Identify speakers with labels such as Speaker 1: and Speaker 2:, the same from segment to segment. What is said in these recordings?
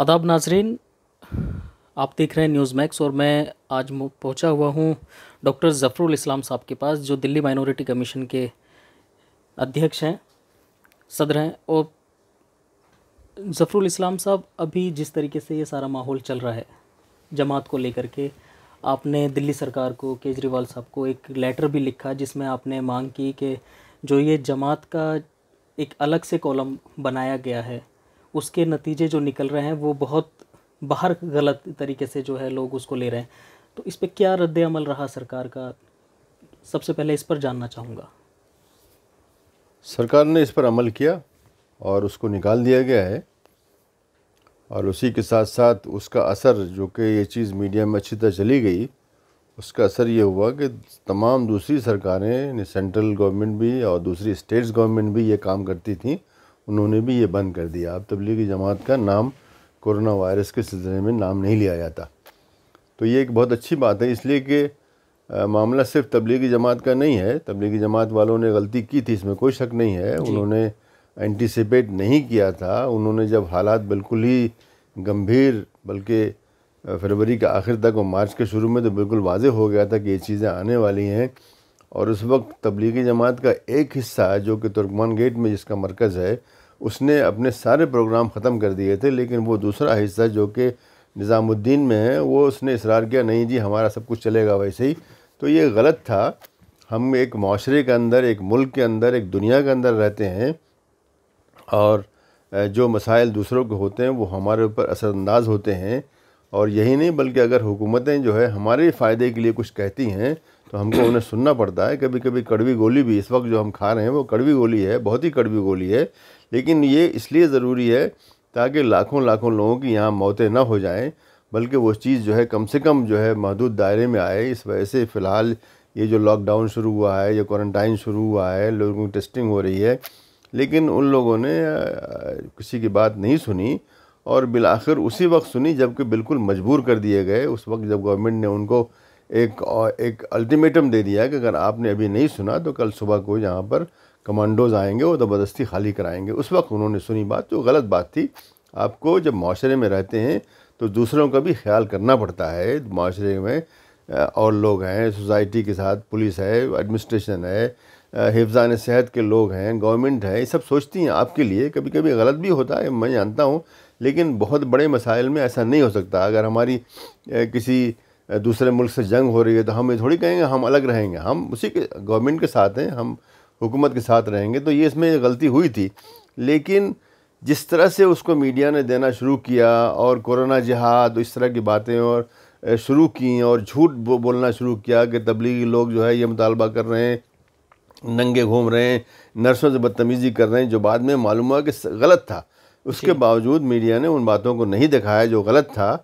Speaker 1: आदाब नाजरीन आप देख रहे हैं न्यूज़ मैक्स और मैं आज पहुंचा हुआ हूं डॉक्टर ज़फ़रुल इस्लाम साहब के पास जो दिल्ली माइनॉरिटी कमीशन के अध्यक्ष हैं सदर हैं और ज़फ़रुल इस्लाम साहब अभी जिस तरीके से ये सारा माहौल चल रहा है जमात को लेकर के आपने दिल्ली सरकार को केजरीवाल साहब को एक लेटर भी लिखा जिसमें आपने मांग की कि जो ये जमात का एक अलग से कॉलम बनाया गया है उसके नतीजे जो निकल रहे हैं वो बहुत बाहर गलत तरीके से जो है लोग उसको ले रहे हैं तो इस पर क्या रद्द अमल रहा सरकार का सबसे पहले इस पर जानना चाहूँगा
Speaker 2: सरकार ने इस पर अमल किया और उसको निकाल दिया गया है और उसी के साथ साथ उसका असर जो कि ये चीज़ मीडिया में अच्छी तरह चली गई उसका असर ये हुआ कि तमाम दूसरी सरकारें सेंट्रल गवर्नमेंट भी और दूसरी स्टेट्स गवर्नमेंट भी ये काम करती थी उन्होंने भी ये बंद कर दिया अब तबलीगी जमात का नाम कोरोना वायरस के सिलसिले में नाम नहीं लिया जाता तो ये एक बहुत अच्छी बात है इसलिए कि मामला सिर्फ तबलीगी जमात का नहीं है तबलीगी जमात वालों ने गलती की थी इसमें कोई शक नहीं है उन्होंने एंटिसिपेट नहीं किया था उन्होंने जब हालात बिल्कुल ही गंभीर बल्कि फरवरी के आखिर तक और मार्च के शुरू में तो बिल्कुल वाज हो गया था कि ये चीज़ें आने वाली हैं और उस वक्त तबलीगी जमात का एक हिस्सा जो कि तुर्कमान गेट में जिसका मरकज़ है उसने अपने सारे प्रोग्राम ख़त्म कर दिए थे लेकिन वो दूसरा हिस्सा जो कि निज़ामुद्दीन में है वो उसने इसरार किया नहीं जी हमारा सब कुछ चलेगा वैसे ही तो ये गलत था हम एक माशरे के अंदर एक मुल्क के अंदर एक दुनिया के अंदर रहते हैं और जो मसाइल दूसरों के होते हैं वो हमारे ऊपर असरानंदाज होते हैं और यही नहीं बल्कि अगर हुकूमतें जो है हमारे फ़ायदे के लिए कुछ कहती हैं तो हमको उन्हें सुनना पड़ता है कभी कभी कड़वी गोली भी इस वक्त जो हम खा रहे हैं वो कड़वी गोली है बहुत ही कड़वी गोली है लेकिन ये इसलिए ज़रूरी है ताकि लाखों लाखों लोगों की यहाँ मौतें ना हो जाएं बल्कि वो चीज़ जो है कम से कम जो है महदूद दायरे में आए इस वजह से फ़िलहाल ये जो लॉकडाउन शुरू हुआ है या क्वारंटाइन शुरू हुआ है लोगों की टेस्टिंग हो रही है लेकिन उन लोगों ने किसी की बात नहीं सुनी और बिलाखिर उसी वक्त सुनी जबकि बिल्कुल मजबूर कर दिए गए उस वक्त जब गवर्नमेंट ने उनको एक एक अल्टीमेटम दे दिया कि अगर आपने अभी नहीं सुना तो कल सुबह को यहाँ पर कमांडोज आएंगे और ज़बरदस्ती खाली कराएंगे उस वक्त उन्होंने सुनी बात जो गलत बात थी आपको जब माशरे में रहते हैं तो दूसरों का भी ख्याल करना पड़ता है माशरे में और लोग हैं सोसाइटी के साथ पुलिस है एडमिनिस्ट्रेशन है हिफान सेहत के लोग हैं गवर्नमेंट है ये सब सोचती हैं आपके लिए कभी कभी गलत भी होता है मैं जानता हूँ लेकिन बहुत बड़े मसाइल में ऐसा नहीं हो सकता अगर हमारी किसी दूसरे मुल्क से जंग हो रही है तो हम ये थोड़ी कहेंगे हम अलग रहेंगे हम उसी के गवर्नमेंट के साथ हैं हम हुकूमत के साथ रहेंगे तो ये इसमें गलती हुई थी लेकिन जिस तरह से उसको मीडिया ने देना शुरू किया और कोरोना जहाद इस तरह की बातें और शुरू की और झूठ बोलना शुरू किया कि तबलीगी लोग जो है ये मुतालबा कर रहे हैं नंगे घूम रहे हैं नर्सों से बदतमीज़ी कर रहे हैं जो बाद में मालूम हुआ कि गलत था उसके बावजूद मीडिया ने उन बातों को नहीं दिखाया जो गलत था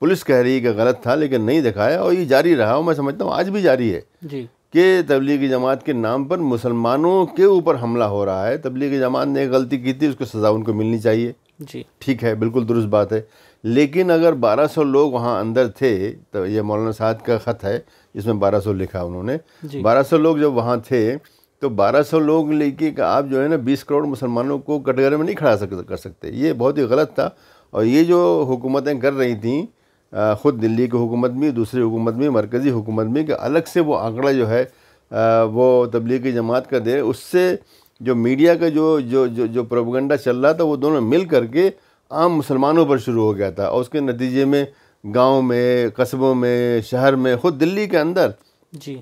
Speaker 2: पुलिस कह रही है कि गलत था लेकिन नहीं दिखाया और ये जारी रहा और मैं समझता हूँ आज भी जारी है जी कि तबलीगी जमात के नाम पर मुसलमानों के ऊपर हमला हो रहा है तबलीगी जमात ने गलती की थी उसको सज़ा उनको मिलनी चाहिए जी ठीक है बिल्कुल दुरुस्त बात है लेकिन अगर 1200 लोग वहाँ अंदर थे तो ये मौलाना साहब का ख़त है इसमें 1200 लिखा उन्होंने 1200 लोग जब वहाँ थे तो 1200 लोग लेके आप जो है ना 20 करोड़ मुसलमानों को कटघरे में नहीं खड़ा सक, कर सकते ये बहुत ही गलत था और ये जो हुकूमतें कर रही थी ख़ुद दिल्ली की हुकूमत में दूसरी हुकूमत में मरकज़ी हुकूमत में कि अलग से वो आंकड़ा जो है वो तबलीगी जमात का दे उससे जो मीडिया का जो जो जो, जो प्रोपगंडा चल रहा था वो दोनों मिल करके आम मुसलमानों पर शुरू हो गया था और उसके नतीजे में गांव में कस्बों में शहर में ख़ुद दिल्ली के अंदर जी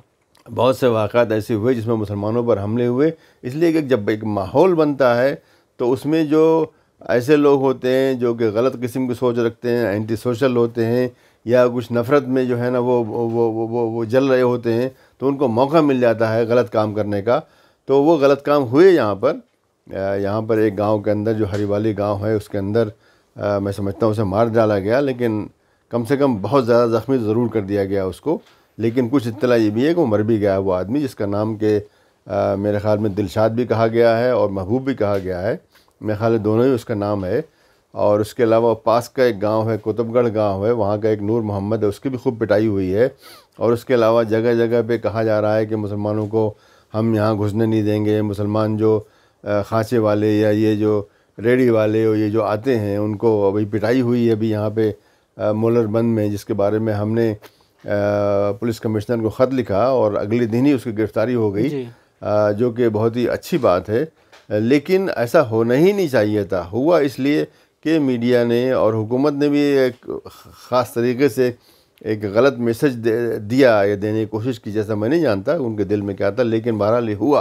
Speaker 2: बहुत से वाक़ात ऐसे हुए जिसमें मुसलमानों पर हमले हुए इसलिए कि जब एक माहौल बनता है तो उसमें जो ऐसे लोग होते हैं जो कि गलत किस्म की सोच रखते हैं एंटी सोशल होते हैं या कुछ नफ़रत में जो है ना वो वो वो वो वो जल रहे होते हैं तो उनको मौका मिल जाता है गलत काम करने का तो वो गलत काम हुए यहाँ पर यहाँ पर एक गांव के अंदर जो हरिवाली गांव है उसके अंदर आ, मैं समझता हूँ उसे मार डाला गया लेकिन कम से कम बहुत ज़्यादा ज़ख्मी ज़रूर कर दिया गया उसको लेकिन कुछ इतला ये भी है कि वो मर भी गया वो आदमी जिसका नाम के आ, मेरे ख्याल में दिलशाद भी कहा गया है और महबूब भी कहा गया है मेरे ख्याल दोनों ही उसका नाम है और उसके अलावा पास का एक गांव है कुतुबगढ़ गांव है वहाँ का एक नूर मोहम्मद है उसकी भी खूब पिटाई हुई है और उसके अलावा जगह जगह पे कहा जा रहा है कि मुसलमानों को हम यहाँ घुसने नहीं देंगे मुसलमान जो खाँचे वाले या ये जो रेडी वाले और ये जो आते हैं उनको अभी पिटाई हुई है अभी यहाँ पे मोलरबंद में जिसके बारे में हमने पुलिस कमिश्नर को ख़त लिखा और अगले दिन ही उसकी गिरफ़्तारी हो गई जो कि बहुत ही अच्छी बात है लेकिन ऐसा होना ही नहीं चाहिए था हुआ इसलिए कि मीडिया ने और हुकूमत ने भी एक ख़ास तरीके से एक गलत मैसेज दिया या देने की कोशिश की जैसा मैं नहीं जानता उनके दिल में क्या था लेकिन बहरहाल हुआ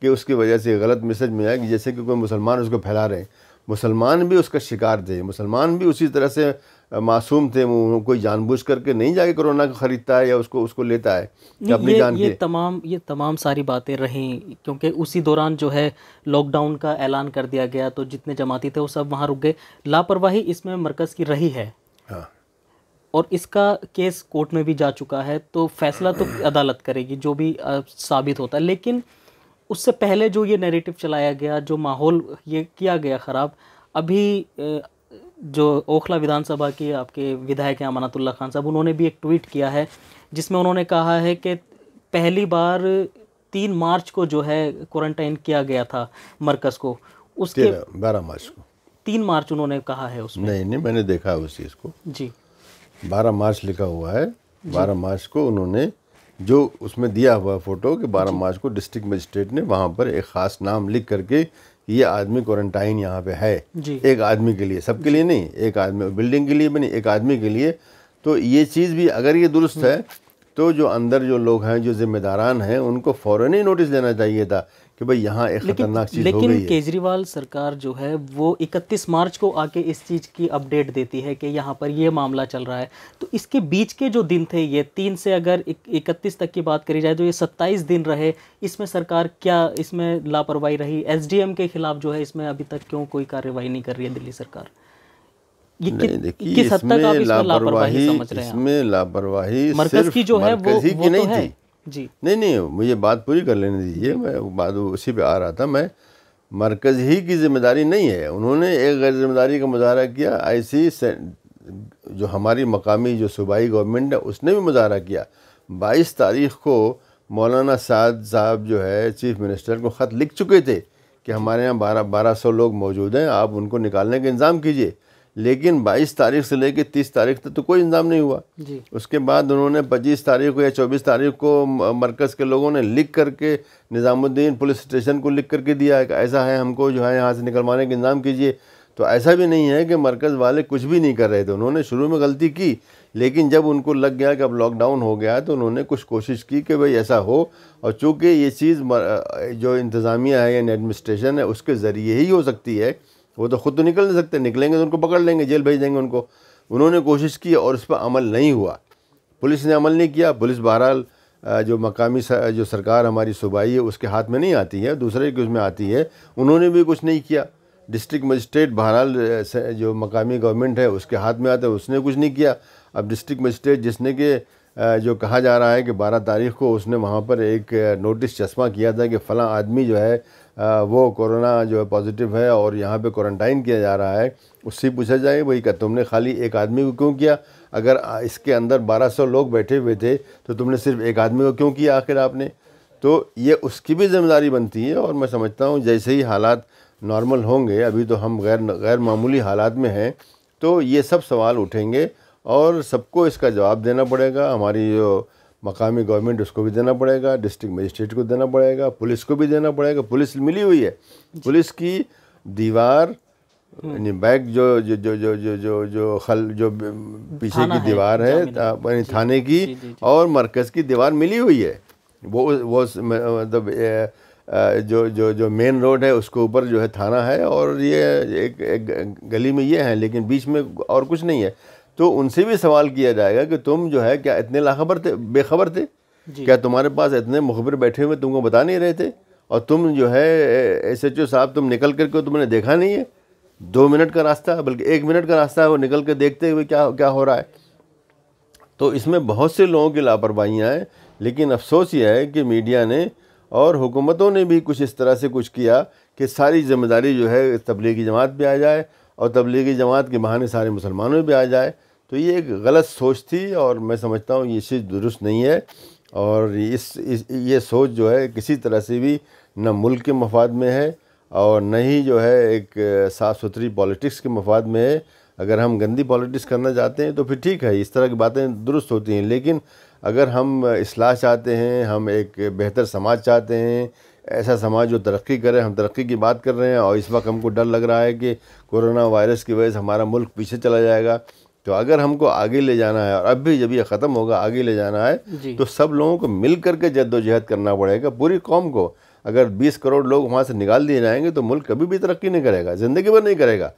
Speaker 2: कि उसकी वजह से गलत मैसेज में आया कि जैसे कि कोई मुसलमान उसको फैला रहे हैं मुसलमान भी उसका शिकार थे मुसलमान भी उसी तरह से मासूम थे वो कोई जानबूझ करके नहीं जाके कोरोना को खरीदता है या उसको उसको लेता है अपनी ये, जान ये के।
Speaker 1: तमाम ये तमाम सारी बातें रहीं क्योंकि उसी दौरान जो है लॉकडाउन का ऐलान कर दिया गया तो जितने जमाती थे वो सब वहाँ रुक गए लापरवाही इसमें मरकज़ की रही है हाँ। और इसका केस कोर्ट में भी जा चुका है तो फैसला तो अदालत करेगी जो भी साबित होता है लेकिन उससे पहले जो ये नैरेटिव चलाया गया जो माहौल ये किया गया ख़राब अभी जो ओखला विधानसभा के आपके विधायक हैं अमानतुल्ला खान साहब उन्होंने भी एक ट्वीट किया है जिसमें उन्होंने कहा है कि पहली बार तीन मार्च को जो है क्वारंटाइन किया गया था मरकज़ को उसके बारह मार्च को तीन मार्च उन्होंने कहा है उसमें
Speaker 2: नहीं नहीं मैंने देखा है उस चीज़ को जी बारह मार्च लिखा हुआ है बारह मार्च को उन्होंने जो उसमें दिया हुआ फ़ोटो कि बारह मार्च को डिस्ट्रिक्ट मजिस्ट्रेट ने वहाँ पर एक ख़ास नाम लिख करके ये आदमी क्वारंटाइन यहाँ पे है एक आदमी के लिए सबके लिए नहीं एक आदमी बिल्डिंग के लिए भी नहीं एक आदमी के लिए तो ये चीज़ भी अगर ये दुरुस्त है तो जो अंदर जो लोग हैं जो जिम्मेदारान हैं उनको फ़ौरन ही नोटिस देना चाहिए था कि भाई यहाँ एक खतरनाक चीज लेकिन, लेकिन
Speaker 1: केजरीवाल सरकार जो है वो 31 मार्च को आके इस चीज की अपडेट देती है कि यहाँ पर ये मामला चल रहा है तो इसके बीच के जो दिन थे ये तीन से अगर इकतीस तक की बात करी जाए तो ये सत्ताईस दिन रहे इसमें सरकार क्या इसमें लापरवाही रही एस के खिलाफ जो है इसमें अभी तक क्यों कोई कार्यवाही नहीं कर रही है दिल्ली सरकार ये किस हद तक आप इसमें लापरवाही समझ रहे हैं लापरवाही मरकज की जो है वो, वो की तो नहीं थी जी
Speaker 2: नहीं नहीं मुझे बात पूरी कर लेने दीजिए मैं बात उसी पे आ रहा था मैं मरकज़ ही की जिम्मेदारी नहीं है उन्होंने एक गैर जिम्मेदारी का मुजाहरा किया ऐसी जो हमारी मकामी जो सूबाई गवर्नमेंट है उसने भी मुजाहरा किया बाईस तारीख को मौलाना साद साहब जो है चीफ मिनिस्टर को ख़त लिख चुके थे कि हमारे यहाँ बारह बारह सौ लोग मौजूद हैं आप उनको निकालने का इंतज़ाम कीजिए लेकिन 22 तारीख से लेकर 30 तारीख तक तो कोई इंतजाम नहीं हुआ जी। उसके बाद उन्होंने 25 तारीख को या 24 तारीख को मरकज़ के लोगों ने लिख करके निज़ामुद्दीन पुलिस स्टेशन को लिख करके दिया है कि ऐसा है हमको जो है यहाँ से निकलवाने का इंतजाम कीजिए तो ऐसा भी नहीं है कि मरकज़ वाले कुछ भी नहीं कर रहे थे उन्होंने शुरू में गलती की लेकिन जब उनको लग गया कि अब लॉकडाउन हो गया तो उन्होंने कुछ कोशिश की कि भाई ऐसा हो और चूँकि ये चीज़ जो इंतज़ामिया है यानी एडमिनिस्ट्रेशन है उसके ज़रिए ही हो सकती है वो तो ख़ुद तो निकल नहीं सकते निकलेंगे तो उनको पकड़ लेंगे जेल भेज देंगे उनको उन्होंने कोशिश की और उस पर अमल नहीं हुआ पुलिस ने अमल नहीं किया पुलिस बहरहाल जो मकामी जो सरकार हमारी सूबाई है उसके हाथ में नहीं आती है दूसरे की उसमें आती है उन्होंने भी कुछ नहीं किया डिस्ट्रिक्ट मजिस्ट्रेट बहरहाल जो मकामी गवर्नमेंट है उसके हाथ में आता है उसने कुछ नहीं किया अब डिस्ट्रिक्ट मजिस्ट्रेट जिसने के जो कहा जा रहा है कि 12 तारीख को उसने वहाँ पर एक नोटिस चश्मा किया था कि फ़लाँ आदमी जो है वो कोरोना जो है पॉजिटिव है और यहाँ पे क्वारंटाइन किया जा रहा है उससे पूछा जाए वही कहा तुमने खाली एक आदमी को क्यों किया अगर इसके अंदर 1200 लोग बैठे हुए थे तो तुमने सिर्फ एक आदमी को क्यों किया आखिर आपने तो ये उसकी भी जिम्मेदारी बनती है और मैं समझता हूँ जैसे ही हालात नॉर्मल होंगे अभी तो हम गैर गैर मामूली हालात में हैं तो ये सब सवाल उठेंगे और सबको इसका जवाब देना पड़ेगा हमारी जो मकामी गवर्नमेंट उसको भी देना पड़ेगा डिस्ट्रिक्ट मजिस्ट्रेट को देना पड़ेगा पुलिस को भी देना पड़ेगा पुलिस मिली हुई है पुलिस की दीवार हम्म। यानी बैक जो जो जो जो जो जो जो खल जो पीछे की दीवार है यानी थाने की और मरकज़ की दीवार मिली हुई है वो वो मतलब जो जो जो मेन रोड है उसके ऊपर जो है थाना है और ये एक, एक गली में ये है लेकिन बीच में और कुछ नहीं है तो उनसे भी सवाल किया जाएगा कि तुम जो है क्या इतने लाखबर थे बेखबर थे क्या तुम्हारे पास इतने मुखबिर बैठे हुए तुमको बता नहीं रहे थे और तुम जो है एस एच ओ साहब तुम निकल करके तुमने देखा नहीं है दो मिनट का रास्ता है बल्कि एक मिनट का रास्ता है वो निकल के देखते हुए क्या क्या हो रहा है तो इसमें बहुत से लोगों की लापरवाहियाँ हैं लेकिन अफसोस ये है कि मीडिया ने और हुकूमतों ने भी कुछ इस तरह से कुछ किया कि सारी जिम्मेदारी जो है तबलीगी जमात पर आ जाए और तबलीगी जमात के बहाने सारे मुसलमानों पर आ जाए तो ये एक गलत सोच थी और मैं समझता हूँ ये चीज़ दुरुस्त नहीं है और इस, इस ये सोच जो है किसी तरह से भी न मुल्क के मफाद में है और न ही जो है एक साफ़ सुथरी पॉलिटिक्स के मफाद में है अगर हम गंदी पॉलिटिक्स करना चाहते हैं तो फिर ठीक है इस तरह की बातें दुरुस्त होती हैं लेकिन अगर हम असलाह चाहते हैं हम एक बेहतर समाज चाहते हैं ऐसा समाज जो तरक्की करे हम तरक्की की बात कर रहे हैं और इस वक्त हमको डर लग रहा है कि कोरोना वायरस की वजह से हमारा मुल्क पीछे चला जाएगा तो अगर हमको आगे ले जाना है और अब भी जब यह ख़त्म होगा आगे ले जाना है तो सब लोगों को मिल करके जद्दोजहद करना पड़ेगा पूरी कौम को अगर 20 करोड़ लोग वहाँ से निकाल दिए जाएंगे तो मुल्क कभी भी तरक्की नहीं करेगा ज़िंदगी भर नहीं करेगा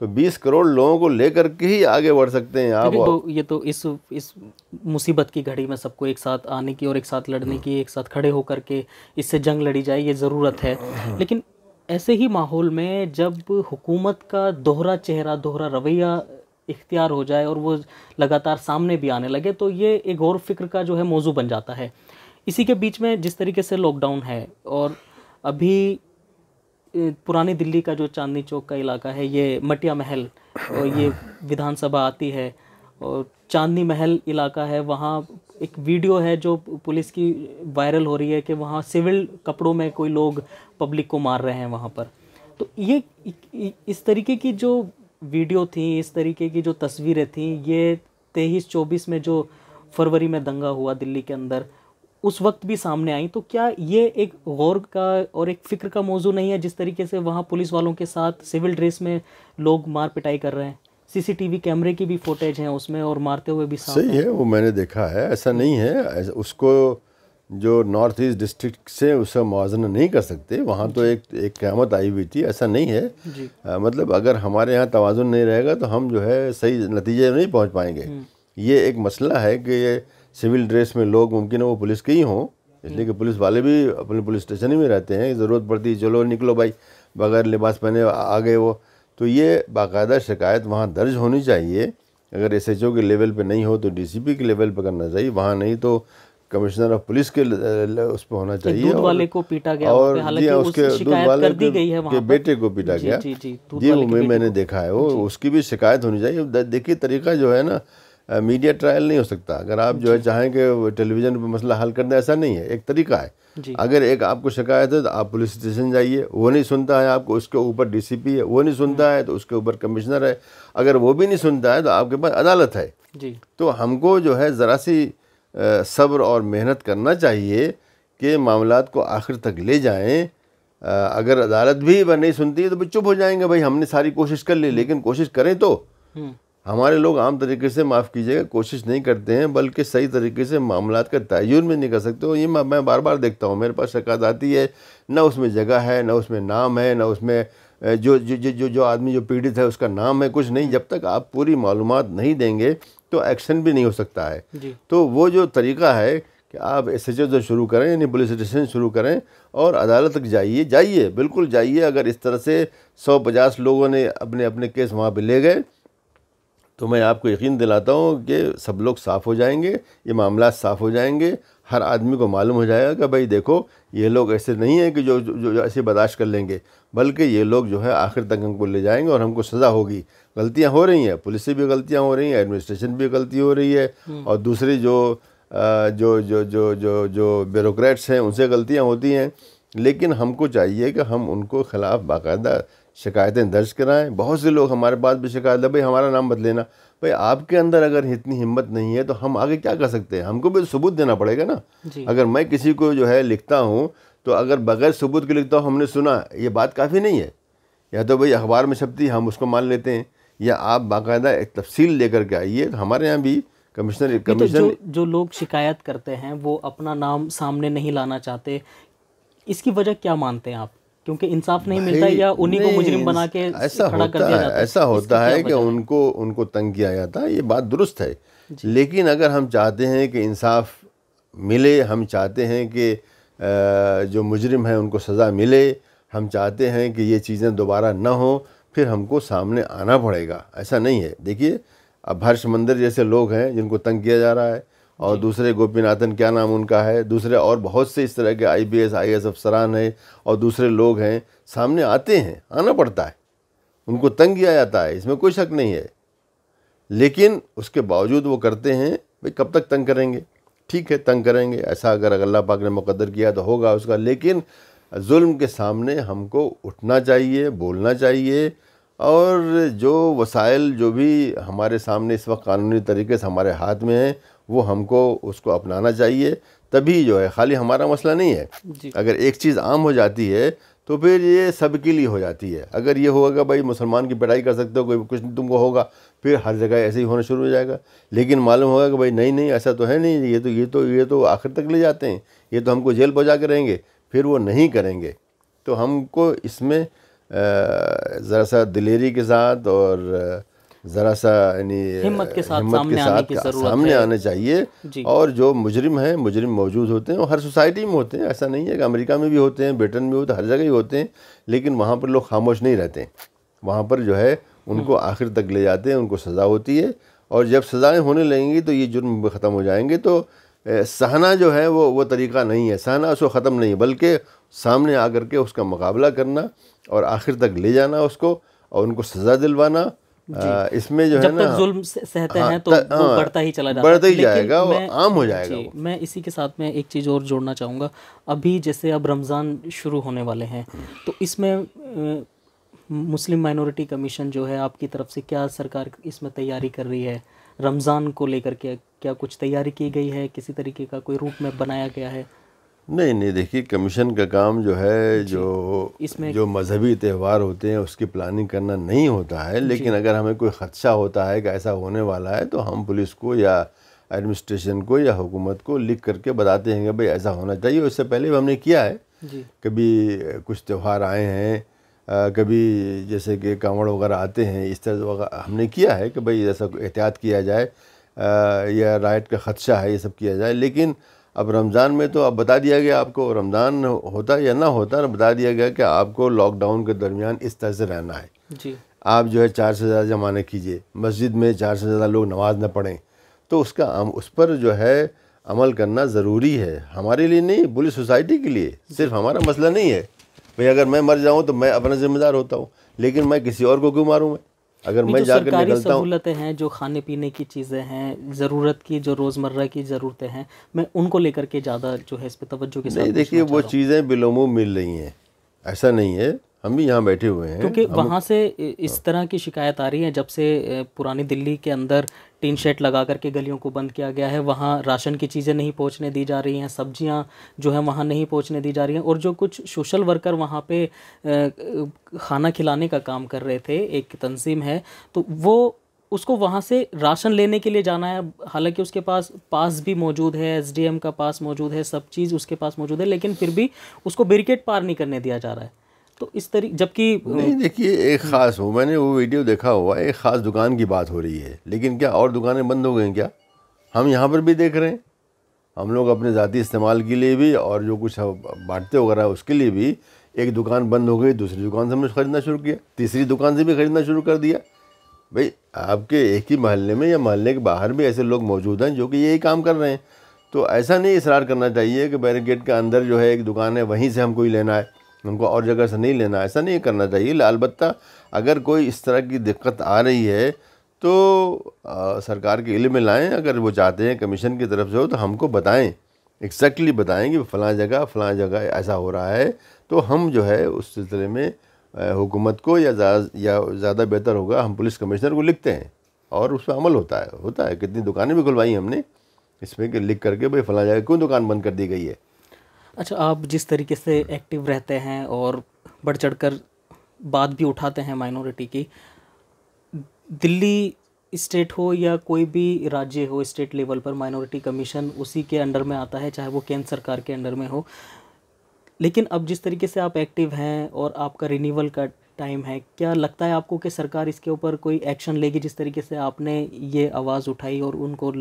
Speaker 2: तो 20 करोड़ लोगों को लेकर के ही आगे बढ़ सकते हैं आप तो
Speaker 1: ये तो इस इस मुसीबत की घड़ी में सबको एक साथ आने की और एक साथ लड़ने की एक साथ खड़े होकर के इससे जंग लड़ी जाए ये ज़रूरत है लेकिन ऐसे ही माहौल में जब हुकूमत का दोहरा चेहरा दोहरा रवैया इख्तियार हो जाए और वो लगातार सामने भी आने लगे तो ये एक और फिक्र का जो है मौजू बन जाता है इसी के बीच में जिस तरीके से लॉकडाउन है और अभी पुरानी दिल्ली का जो चांदनी चौक का इलाका है ये मटिया महल और ये विधानसभा आती है और चांदनी महल इलाका है वहाँ एक वीडियो है जो पुलिस की वायरल हो रही है कि वहाँ सिविल कपड़ों में कोई लोग पब्लिक को मार रहे हैं वहाँ पर तो ये इस तरीके की जो वीडियो थी इस तरीके की जो तस्वीरें थी ये तेईस चौबीस में जो फरवरी में दंगा हुआ दिल्ली के अंदर उस वक्त भी सामने आई तो क्या ये एक गौर का और एक फ़िक्र का मौजू नहीं है जिस तरीके से वहाँ पुलिस वालों के साथ सिविल ड्रेस में लोग मार पिटाई कर रहे हैं सीसीटीवी कैमरे की भी फोटेज हैं उसमें और मारते हुए भी सही है वो मैंने
Speaker 2: देखा है ऐसा नहीं है उसको जो नॉर्थ ईस्ट डिस्ट्रिक्ट से उसका मुजन नहीं कर सकते वहाँ तो एक एक क्यामत आई हुई थी ऐसा नहीं है आ, मतलब अगर हमारे यहाँ तोज़ुन नहीं रहेगा तो हम जो है सही नतीजे नहीं पहुँच पाएंगे हम्म। ये एक मसला है कि ये सिविल ड्रेस में लोग मुमकिन है वो पुलिस के ही हों इसलिए कि हम्म। पुलिस वाले भी अपने पुलिस स्टेशन ही में रहते हैं ज़रूरत पड़ती है चलो निकलो भाई बगैर लिबास पहने आ गए वो तो ये बाकायदा शिकायत वहाँ दर्ज होनी चाहिए अगर एस के लेवल पर नहीं हो तो पी के लेवल पर करना चाहिए वहाँ नहीं तो कमिश्नर ऑफ पुलिस के उस पर होना चाहिए दूध वाले को पीटा गया और जी उसके दूध वाले कर गई है के बेटे को पीटा गया जी वो मैंने देखा है वो उसकी भी शिकायत होनी चाहिए देखिए तरीका जो है ना मीडिया ट्रायल नहीं हो सकता अगर आप जो है चाहें कि टेलीविज़न पर मसला हल कर दें ऐसा नहीं है एक तरीका है अगर एक आपको शिकायत है तो आप पुलिस स्टेशन जाइए वो नहीं सुनता है आपको उसके ऊपर डीसीपी है वो नहीं सुनता हम्म। है तो उसके ऊपर कमिश्नर है अगर वो भी नहीं सुनता है तो आपके पास अदालत है जी तो हमको जो है ज़रा सी सब्र और मेहनत करना चाहिए कि मामला को आखिर तक ले जाएं अगर अदालत भी वह नहीं सुनती है तो चुप हो जाएंगे भाई हमने सारी कोशिश कर ली हम्म। लेकिन कोशिश करें तो हम्म। हमारे लोग आम तरीके से माफ़ कीजिएगा कोशिश नहीं करते हैं बल्कि सही तरीके से मामला का तयन में नहीं कर सकते हो ये मैं बार बार देखता हूँ मेरे पास शिकायत आती है ना उसमें जगह है ना उसमें नाम है ना उसमें जो जो जो जो आदमी जो पीड़ित है उसका नाम है कुछ नहीं जब तक आप पूरी मालूम नहीं देंगे तो एक्शन भी नहीं हो सकता है तो वो जो तरीका है कि आप एस एच जो शुरू करें यानी पुलिस स्टेशन शुरू करें और अदालत तक जाइए जाइए बिल्कुल जाइए अगर इस तरह से सौ पचास लोगों ने अपने अपने केस वहाँ पर ले गए तो मैं आपको यकीन दिलाता हूँ कि सब लोग साफ़ हो जाएंगे ये मामला साफ़ हो जाएंगे हर आदमी को मालूम हो जाएगा कि भाई देखो ये लोग ऐसे नहीं हैं कि जो जो, जो ऐसे बर्दाश्त कर लेंगे बल्कि ये लोग जो है आखिर तक हमको ले जाएंगे और हमको सज़ा होगी गलतियाँ हो रही हैं पुलिस से भी गलतियाँ हो रही हैं एडमिनिस्ट्रेशन भी गलती हो रही है हम्म। और दूसरी जो जो जो जो जो जो ब्यूरोट्स हैं उनसे गलतियाँ होती हैं लेकिन हमको चाहिए कि हम उनको ख़िलाफ़ बाकायदा शिकायतें दर्ज कराएं बहुत से लोग हमारे पास भी शिकायत है भाई हमारा नाम बदलेना भाई आपके अंदर अगर इतनी हिम्मत नहीं है तो हम आगे क्या कर सकते हैं हमको भी तो सबूत देना पड़ेगा ना अगर मैं किसी को जो है लिखता हूँ तो अगर बगैर सबूत के लिखता हूँ हमने सुना ये बात काफ़ी नहीं है या तो भाई अखबार में छपती हम उसको मान लेते हैं या आप बाकायदा एक तफसील लेकर के आइए तो हमारे यहाँ भी कमिश्नर तो कमिश्नर तो जो,
Speaker 1: जो लोग शिकायत करते हैं वो अपना नाम सामने नहीं लाना चाहते इसकी वजह क्या मानते हैं आप क्योंकि इंसाफ नहीं मिलता या उन्हीं को मुजरिम बना के ऐसा खड़ा होता कर दिया है ऐसा होता है कि
Speaker 2: उनको उनको तंग किया जाता है ये बात दुरुस्त है लेकिन अगर हम चाहते हैं कि इंसाफ मिले हम चाहते हैं कि जो मुजरिम हैं उनको सज़ा मिले हम चाहते हैं कि ये चीज़ें दोबारा ना हो फिर हमको सामने आना पड़ेगा ऐसा नहीं है देखिए अब हर्ष मंदिर जैसे लोग हैं जिनको तंग किया जा रहा है और दूसरे गोपीनाथन क्या नाम उनका है दूसरे और बहुत से इस तरह के I B S I S अफसरान हैं और दूसरे लोग हैं सामने आते हैं आना पड़ता है उनको तंग किया जाता है इसमें कोई शक नहीं है लेकिन उसके बावजूद वो करते हैं भाई कब तक तंग करेंगे ठीक है तंग करेंगे ऐसा अगर अल्लाह पाक ने मुकदर किया तो होगा उसका लेकिन जुल्म के सामने हमको उठना चाहिए बोलना चाहिए और जो वसाइल जो भी हमारे सामने इस वक्त कानूनी तरीके से हमारे हाथ में हैं वो हमको उसको अपनाना चाहिए तभी जो है खाली हमारा मसला नहीं है अगर एक चीज़ आम हो जाती है तो फिर ये सबके लिए हो जाती है अगर ये होगा भाई मुसलमान की पढ़ाई कर सकते हो कोई कुछ नहीं तुमको होगा फिर हर जगह ऐसे ही होना शुरू हो जाएगा लेकिन मालूम होगा कि भाई नहीं नहीं ऐसा तो है नहीं ये तो ये तो ये तो आखिर तक ले जाते हैं ये तो हमको जेल पहुँचा के रहेंगे फिर वो नहीं करेंगे तो हमको इसमें ज़रा सा दिलेरी के साथ और જરાસા એન હિંમત કે સાથ સામે આને કી જરૂરત છે સામે આને ચાહીએ ઓર જો મુજરીમ હે મુજરીમ મૌજૂદ હોતે હે ઓર હર સોસાયટી મે હોતે હે એસા નહીં હે કે અમેરિકા મે ભી હોતે હે બિટન મે હો તો હર જગહ હે હોતે હે લેકિન વહા પર લોગ ખામોશ નહીં રહેતે વહા પર જો હે ઉનકો આખિર તક લે જાતે હે ઉનકો સજા હોતી હે ઓર જબ સજાએ હોને લહેંગી તો યે જર્મ ખતમ હો જાયેંગે તો સહના જો હે વો વો તરીકા નહીં હે સહના સો ખતમ નહીં બલકે સામે આકર કે uska મુકાબલા કરના ઓર આખિર તક લે જાના ઉસકો ઓર ઉનકો સજા દિલવાના इसमें जो जब है तक जुल्म सहते हाँ, हैं तो वो हाँ, बढ़ता ही चला जाता बढ़ता ही जाएगा वो आम हो जाएगा जी,
Speaker 1: मैं इसी के साथ में एक चीज़ और जोड़ना चाहूंगा अभी जैसे अब रमज़ान शुरू होने वाले हैं तो इसमें मुस्लिम माइनॉरिटी कमीशन जो है आपकी तरफ से क्या सरकार इसमें तैयारी कर रही है रमज़ान को लेकर के क्या कुछ तैयारी की गई है किसी तरीके का कोई रूप में बनाया गया है
Speaker 2: नहीं नहीं देखिए कमीशन का काम जो है जो इसमें जो मजहबी त्यौहार होते हैं उसकी प्लानिंग करना नहीं होता है लेकिन अगर हमें कोई खदशा होता है कि ऐसा होने वाला है तो हम पुलिस को या एडमिनिस्ट्रेशन को या हुकूमत को लिख करके बताते हैं कि भाई ऐसा होना चाहिए उससे पहले भी हमने किया है कभी कुछ त्यौहार आए हैं आ, कभी जैसे कि कांवड़ वगैरह आते हैं इस तरह हमने किया है कि भाई ऐसा एहतियात किया जाए आ, या राइट का ख़दशा है ये सब किया जाए लेकिन अब रमज़ान में तो अब बता दिया गया आपको रमज़ान होता या ना होता बता दिया गया कि आपको लॉकडाउन के दरमियान इस तरह से रहना है जी आप जो है चार से ज़्यादा जमाने कीजिए मस्जिद में चार से ज़्यादा लोग नमाज न पढ़ें तो उसका आम, उस पर जो है अमल करना ज़रूरी है हमारे लिए नहीं पूरी सोसाइटी के लिए सिर्फ हमारा मसला नहीं है भाई अगर मैं मर जाऊँ तो मैं अपना ज़िम्मेदार होता हूँ लेकिन मैं किसी और को क्यों मारूँ मैं अगर मैं जो सरकारी सहूलतें
Speaker 1: हैं जो खाने पीने की चीज़ें हैं ज़रूरत की जो रोज़मर्रा की ज़रूरतें हैं मैं उनको लेकर के ज़्यादा जो है इस पर तोज्जो के साथ देखिए वो
Speaker 2: चीज़ें बिलोमो मिल रही हैं ऐसा नहीं है हम भी यहाँ बैठे हुए हैं क्योंकि वहाँ
Speaker 1: से इस तरह की शिकायत आ रही है जब से पुरानी दिल्ली के अंदर टीन शेड लगा करके गलियों को बंद किया गया है वहाँ राशन की चीज़ें नहीं पहुँचने दी जा रही हैं सब्जियाँ जो है वहाँ नहीं पहुँचने दी जा रही हैं और जो कुछ सोशल वर्कर वहाँ पे खाना खिलाने का काम कर रहे थे एक तंजीम है तो वो उसको वहाँ से राशन लेने के लिए जाना है हालांकि उसके पास पास भी मौजूद है एसडीएम का पास मौजूद है सब चीज़ उसके पास मौजूद है लेकिन फिर भी उसको बैरिकेड पार नहीं करने दिया जा रहा है तो इस तरीके जबकि नहीं
Speaker 2: देखिए एक ख़ास हो मैंने वो वीडियो देखा हुआ एक ख़ास दुकान की बात हो रही है लेकिन क्या और दुकानें बंद हो गई क्या हम यहाँ पर भी देख रहे हैं हम लोग अपने ज़ाती इस्तेमाल के लिए भी और जो कुछ बांटते वगैरह उसके लिए भी एक दुकान बंद हो गई दूसरी दुकान से हमने ख़रीदना शुरू किया तीसरी दुकान से भी ख़रीदना शुरू कर दिया भाई आपके एक ही मोहल्ले में या महल्ले के बाहर भी ऐसे लोग मौजूद हैं जो कि यही काम कर रहे हैं तो ऐसा नहीं इसरार करना चाहिए कि बैरिकेड के अंदर जो है एक दुकान है वहीं से हमको ही लेना है उनको और जगह से नहीं लेना ऐसा नहीं करना चाहिए अलबत्त अगर कोई इस तरह की दिक्कत आ रही है तो आ, सरकार के इल्म में लाएँ अगर वो चाहते हैं कमीशन की तरफ से हो तो हमको बताएं एक्जैक्टली बताएं कि फ़लाँ जगह फ़लाँ जगह ऐसा हो रहा है तो हम जो है उस सिलसिले में हुकूमत को या ज़्यादा बेहतर होगा हम पुलिस कमिश्नर को लिखते हैं और उस पर अमल होता है होता है कितनी दुकानें भी खुलवाई हमने इसमें लिख करके भाई फ़लाँ जगह क्यों दुकान बंद कर दी गई है
Speaker 1: अच्छा आप जिस तरीके से एक्टिव रहते हैं और बढ़ चढ़ कर बात भी उठाते हैं माइनॉरिटी की दिल्ली स्टेट हो या कोई भी राज्य हो स्टेट लेवल पर माइनॉरिटी कमीशन उसी के अंडर में आता है चाहे वो केंद्र सरकार के अंडर में हो लेकिन अब जिस तरीके से आप एक्टिव हैं और आपका रिन्यूअल का टाइम है क्या लगता है आपको कि सरकार इसके ऊपर कोई एक्शन लेगी जिस तरीके से आपने ये आवाज़ उठाई और उनको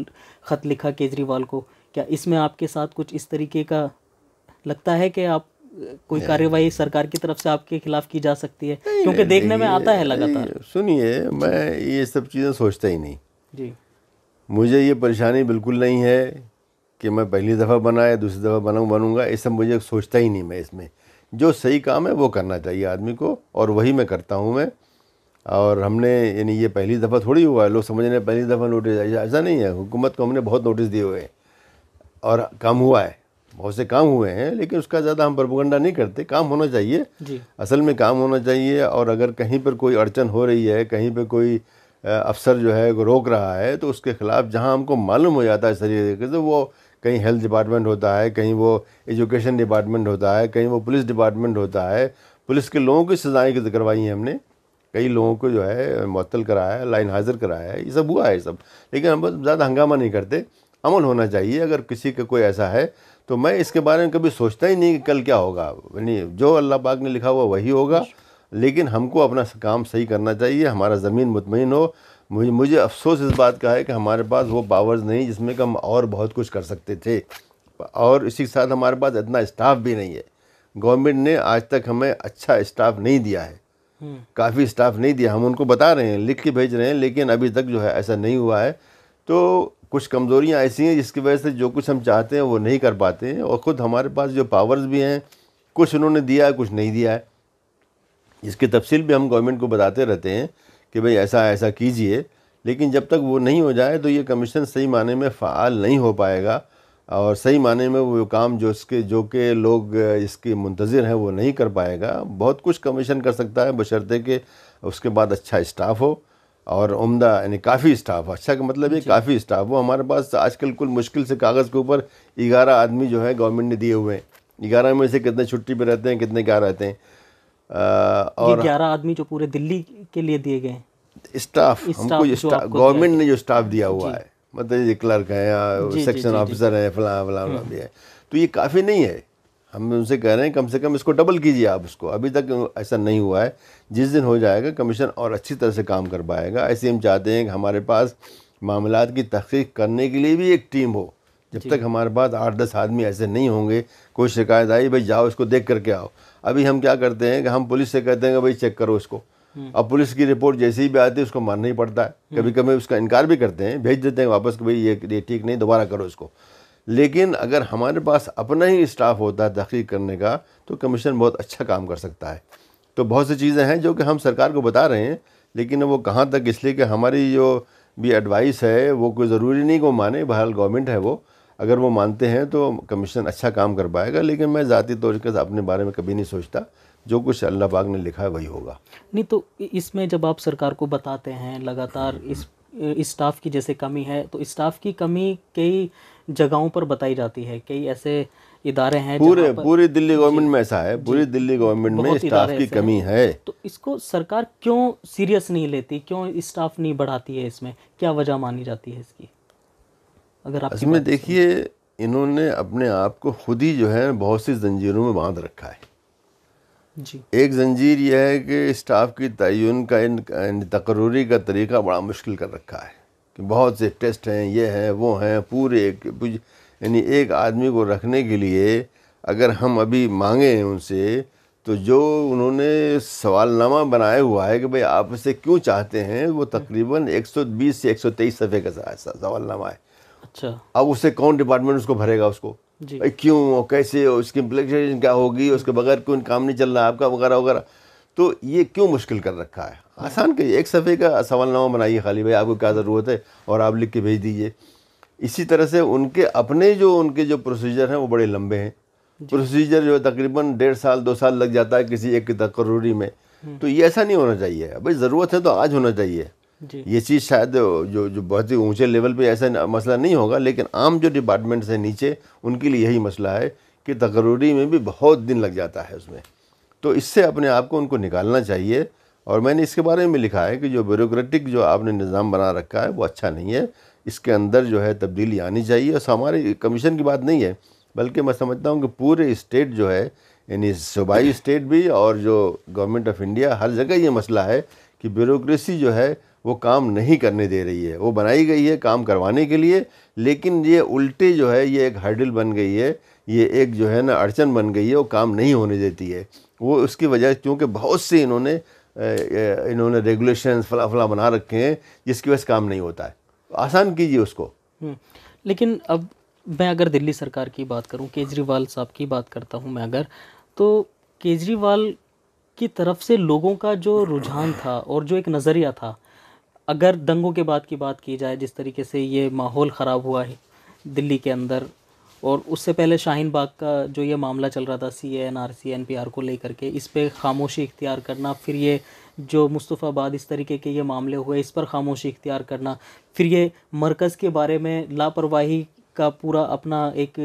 Speaker 1: ख़त लिखा केजरीवाल को क्या इसमें आपके साथ कुछ इस तरीके का लगता है कि आप कोई कार्यवाही सरकार की तरफ से आपके खिलाफ की जा सकती है क्योंकि देखने में आता है लगातार
Speaker 2: सुनिए मैं ये सब चीज़ें सोचता ही नहीं जी मुझे ये परेशानी बिल्कुल नहीं है कि मैं पहली दफ़ा बना या दूसरी दफ़ा बनाऊँ बनूँगा ये सब मुझे सोचता ही नहीं मैं इसमें जो सही काम है वो करना चाहिए आदमी को और वही मैं करता हूँ मैं और हमने यानी ये पहली दफ़ा थोड़ी हुआ है लोग समझ रहे पहली दफ़ा नोटिस ऐसा नहीं है हुकूमत को हमने बहुत नोटिस दिए हुए हैं और काम हुआ है बहुत से काम हुए हैं लेकिन उसका ज़्यादा हम प्रभुगंडा नहीं करते काम होना चाहिए जी। असल में काम होना चाहिए और अगर कहीं पर कोई अड़चन हो रही है कहीं पर कोई अफसर जो है वो रोक रहा है तो उसके ख़िलाफ़ जहाँ हमको मालूम हो जाता है इस तरीके से तो वो कहीं हेल्थ डिपार्टमेंट होता है कहीं वो एजुकेशन डिपार्टमेंट होता है कहीं वो पुलिस डिपार्टमेंट होता है पुलिस के लोगों की सज़ाएँ करवाई हैं हमने कई लोगों को जो है मअतल कराया है लाइन हाजिर कराया है ये सब हुआ है सब लेकिन हम बस ज़्यादा हंगामा नहीं करते अमल होना चाहिए अगर किसी का कोई ऐसा है तो मैं इसके बारे में कभी सोचता ही नहीं कि कल क्या होगा यानी जो अल्लाह पाक ने लिखा हुआ वही होगा लेकिन हमको अपना काम सही करना चाहिए हमारा ज़मीन मुतमिन हो मुझे मुझे अफसोस इस बात का है कि हमारे पास वो पावर्स नहीं जिसमें कि हम और बहुत कुछ कर सकते थे और इसी के साथ हमारे पास इतना स्टाफ भी नहीं है गवर्नमेंट ने आज तक हमें अच्छा स्टाफ नहीं दिया है हम्म। काफ़ी स्टाफ नहीं दिया हम उनको बता रहे हैं लिख के भेज रहे हैं लेकिन अभी तक जो है ऐसा नहीं हुआ है तो कुछ कमज़ोरियाँ ऐसी हैं जिसकी वजह से जो कुछ हम चाहते हैं वो नहीं कर पाते हैं और ख़ुद हमारे पास जो पावर्स भी हैं कुछ उन्होंने दिया है कुछ नहीं दिया है इसकी तफसील भी हम गवर्नमेंट को बताते रहते हैं कि भाई ऐसा ऐसा कीजिए लेकिन जब तक वो नहीं हो जाए तो ये कमीशन सही माने में फ़ाल नहीं हो पाएगा और सही माने में वो काम जो इसके जो के लोग इसके मुंतज़र हैं वो नहीं कर पाएगा बहुत कुछ कमीशन कर सकता है बशर्ते कि उसके बाद अच्छा स्टाफ हो और उम्दा यानी काफ़ी स्टाफ अच्छा का मतलब ये काफ़ी स्टाफ वो हमारे पास आजकल कुल मुश्किल से कागज़ के ऊपर ग्यारह आदमी जो है गवर्नमेंट ने दिए हुए हैं ग्यारह में से कितने छुट्टी पे रहते हैं कितने क्या रहते हैं आ, और ग्यारह
Speaker 1: आदमी जो पूरे दिल्ली के लिए दिए गए स्टाफ हमको गवर्नमेंट ने
Speaker 2: जो स्टाफ दिया हुआ है मतलब ये क्लर्क हैं सेक्शन ऑफिसर हैं फला फलां हम्म। भी है तो ये काफ़ी नहीं है हम उनसे कह रहे हैं कम से कम इसको डबल कीजिए आप इसको अभी तक ऐसा नहीं हुआ है जिस दिन हो जाएगा कमीशन और अच्छी तरह से काम कर पाएगा ऐसे हम चाहते हैं कि हमारे पास मामला की तहकीक करने के लिए भी एक टीम हो जब तक हमारे पास आठ दस आदमी ऐसे नहीं होंगे कोई शिकायत आई भाई जाओ इसको देख करके आओ अभी हम क्या करते हैं कि हम पुलिस से कहते हैं कि भाई चेक करो इसको हम्म। अब पुलिस की रिपोर्ट जैसे ही भी आती है उसको मानना ही पड़ता है हम्म। कभी कभी उसका इनकार भी करते हैं भेज देते हैं वापस कि भाई ये ये ठीक नहीं दोबारा करो इसको लेकिन अगर हमारे पास अपना ही स्टाफ होता है तहकीक करने का तो कमीशन बहुत अच्छा काम कर सकता है तो बहुत सी चीज़ें हैं जो कि हम सरकार को बता रहे हैं लेकिन वो कहाँ तक इसलिए कि हमारी जो भी एडवाइस है वो कोई ज़रूरी नहीं को माने बहरहाल गवर्नमेंट है वो अगर वो मानते हैं तो कमीशन अच्छा काम कर पाएगा लेकिन मैं ज़ाती तौर पर अपने बारे में कभी नहीं सोचता जो कुछ अल्लाह पाक ने लिखा है वही होगा
Speaker 1: नहीं तो इसमें जब आप सरकार को बताते हैं लगातार हम्म, हम्म। इस स्टाफ की जैसे कमी है तो स्टाफ की कमी कई जगहों पर बताई जाती है कई ऐसे इदारे हैं पूरे पूरी
Speaker 2: दिल्ली गवर्नमेंट में ऐसा है पूरी दिल्ली गवर्नमेंट में स्टाफ की कमी है
Speaker 1: तो इसको सरकार क्यों सीरियस नहीं लेती क्यों स्टाफ नहीं बढ़ाती है इसमें क्या वजह मानी जाती है इसकी अगर आप इसमें
Speaker 2: देखिए इन्होंने अपने आप को खुद ही जो है बहुत सी जंजीरों में बांध रखा है जी एक जंजीर यह है कि स्टाफ की तयन का इन तकरूरी का तरीका बड़ा मुश्किल कर रखा है कि बहुत से टेस्ट हैं ये हैं वो हैं पूरे एक यानी एक आदमी को रखने के लिए अगर हम अभी मांगे हैं उनसे तो जो उन्होंने सवालनामा बनाया हुआ है कि भाई आप इसे क्यों चाहते हैं वो हम्म। तकरीबन 120 से 123 सफ़े का सवालनामा है अच्छा अब उसे कौन डिपार्टमेंट उसको भरेगा उसको भाई क्यों और कैसे और उसकी इम्प्लीकेशन क्या होगी उसके बगैर क्यों काम नहीं चल रहा आपका वगैरह वगैरह तो ये क्यों मुश्किल कर रखा है आसान कहिए एक सफ़े का सवालनामा बनाइए खाली भाई आपको क्या ज़रूरत है और आप लिख के भेज दीजिए इसी तरह से उनके अपने जो उनके जो प्रोसीजर हैं वो बड़े लंबे हैं प्रोसीजर जो है तकरीबन डेढ़ साल दो साल लग जाता है किसी एक तकरूरी में हम्म। तो ये ऐसा नहीं होना चाहिए भाई ज़रूरत है तो आज होना चाहिए ये चीज़ शायद जो जो बहुत ही ऊंचे लेवल पे ऐसा मसला नहीं होगा लेकिन आम जो डिपार्टमेंट्स हैं नीचे उनके लिए यही मसला है कि तकरूरी में भी बहुत दिन लग जाता है उसमें तो इससे अपने आप को उनको निकालना चाहिए और मैंने इसके बारे में लिखा है कि जो ब्यूरोक्रेटिक जो आपने निज़ाम बना रखा है वो अच्छा नहीं है इसके अंदर जो है तब्दीली आनी चाहिए और हमारे कमीशन की बात नहीं है बल्कि मैं समझता हूँ कि पूरे स्टेट जो है यानी सूबाई स्टेट भी और जो गवर्नमेंट ऑफ इंडिया हर जगह ये मसला है कि ब्यूरोसी जो है वो काम नहीं करने दे रही है वो बनाई गई है काम करवाने के लिए लेकिन ये उल्टे जो है ये एक हर्डल बन गई है ये एक जो है ना अड़चन बन गई है वो काम नहीं होने देती है वो उसकी वजह क्योंकि बहुत से इन्होंने इन्होंने रेगुलेशन फला फला बना रखे हैं जिसकी वजह से काम नहीं होता है आसान कीजिए उसको
Speaker 1: हम्म, लेकिन अब मैं अगर दिल्ली सरकार की बात करूं केजरीवाल साहब की बात करता हूं मैं अगर तो केजरीवाल की तरफ से लोगों का जो रुझान था और जो एक नज़रिया था अगर दंगों के बाद की बात की जाए जिस तरीके से ये माहौल ख़राब हुआ है दिल्ली के अंदर और उससे पहले शाहीन बाग का जो ये मामला चल रहा था C N R C N P R को लेकर के इस पर खामोशी इख्तियार करना फिर ये जो मुस्तफ़ाबाद इस तरीके के ये मामले हुए इस पर खामोशी इख्तियार करना फिर ये मरकज़ के बारे में लापरवाही का पूरा अपना एक